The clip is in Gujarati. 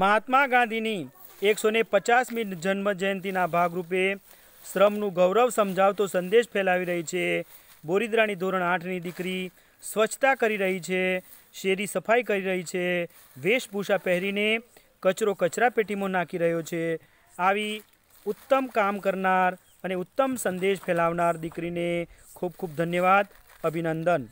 મહાત્મા ગાંધીની એકસો ને પચાસમી જન્મજયંતિના ભાગરૂપે શ્રમનું ગૌરવ સમજાવતો સંદેશ ફેલાવી રહી છે બોરિદ્રાની ધોરણ આઠની દીકરી સ્વચ્છતા કરી રહી છે શેરી સફાઈ કરી રહી છે વેશભૂષા પહેરીને કચરો કચરા પેટીમાં નાખી રહ્યો છે આવી ઉત્તમ કામ કરનાર અને ઉત્તમ સંદેશ ફેલાવનાર દીકરીને ખૂબ ખૂબ ધન્યવાદ અભિનંદન